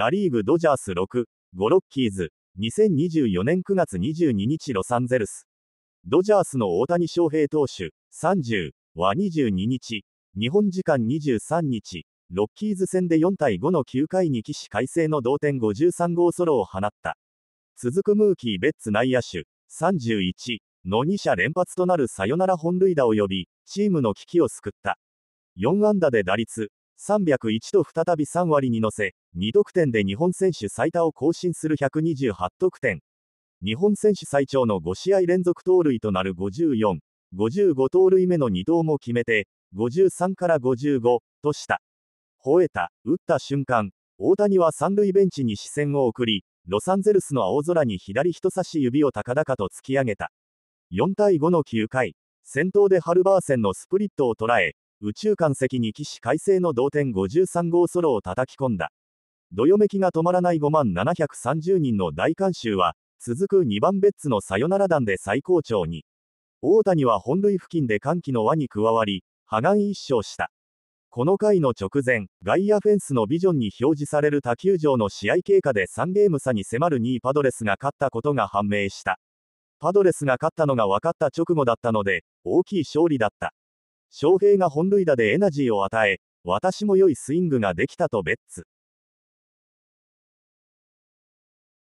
ナリーグドジャース6、5ロッキーズ、2024年9月22日ロサンゼルス。ドジャースの大谷翔平投手、30は22日、日本時間23日、ロッキーズ戦で4対5の9回に起死回生の同点53号ソロを放った。続くムーキー・ベッツ内野手、31の2者連発となるサヨナラ本塁打を呼び、チームの危機を救った。4安打で打率、301と再び3割に乗せ、2得点で日本選手最多を更新する128得点。日本選手最長の5試合連続盗塁となる54、55盗塁目の2投も決めて、53から55とした。吠えた、打った瞬間、大谷は三塁ベンチに視線を送り、ロサンゼルスの青空に左人差し指を高々と突き上げた。4対5の9回、先頭でハルバーセンのスプリットを捉え、宇宙艦隻に起死回生の同点53号ソロを叩き込んだ。どよめきが止まらない5万730人の大観衆は、続く2番ベッツのサヨナラ弾で最高潮に。大谷は本塁付近で歓喜の輪に加わり、破眼一勝した。この回の直前、外野フェンスのビジョンに表示される他球場の試合経過で3ゲーム差に迫る2位パドレスが勝ったことが判明した。パドレスが勝ったのが分かった直後だったので、大きい勝利だった。翔平が本塁打でエナジーを与え、私も良いスイングができたとベッツ。